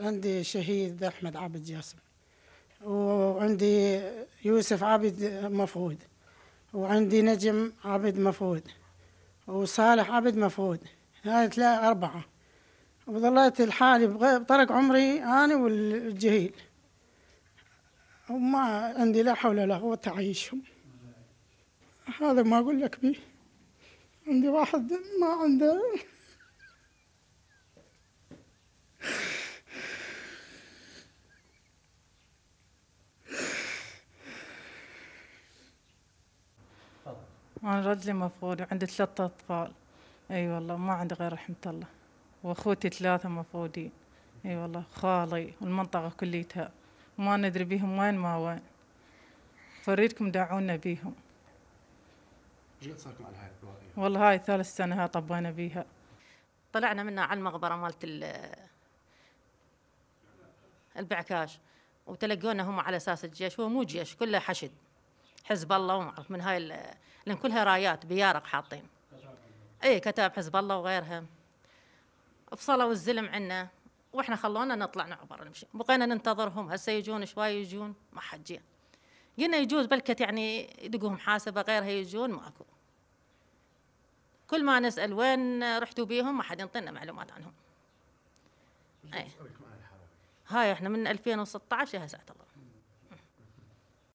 عندي شهيد أحمد عابد جاسم وعندي يوسف عابد مفقود وعندي نجم عبد مفقود وصالح عبد مفقود هاي ثلاثة أربعة وظليت لحالي بطرق عمري أنا والجهيل وما عندي لا حول ولا قوة تعيشهم هذا ما أقول لك بيه عندي واحد ما عنده أنا رجلي مفقود وعندي ثلاثة أطفال أي أيوة والله ما عندي غير رحمة الله وأخوتي ثلاثة مفقودين أي أيوة والله خالي والمنطقة كليتها ما ندري بيهم وين ما وين فريدكم دعونا بيهم قد على هاي القضايا؟ والله هاي ثالث سنة ها طبينا بيها طلعنا منها على المغبرة مالت البعكاش وتلقونا هم على اساس الجيش هو مو جيش كله حشد حزب الله وما اعرف من هاي لان كلها رايات بيارق حاطين اي كتاب حزب الله وغيرها فصلوا الزلم عنا واحنا خلونا نطلع نعبر نمشي بقينا ننتظرهم هسه يجون شوي يجون ما حد جه قلنا يجوز بلكت يعني يدقوهم حاسبه غيرها يجون ماكو كل ما نسال وين رحتوا بيهم ما حد ينطينا معلومات عنهم أي. هاي احنا من 2016 هسه الله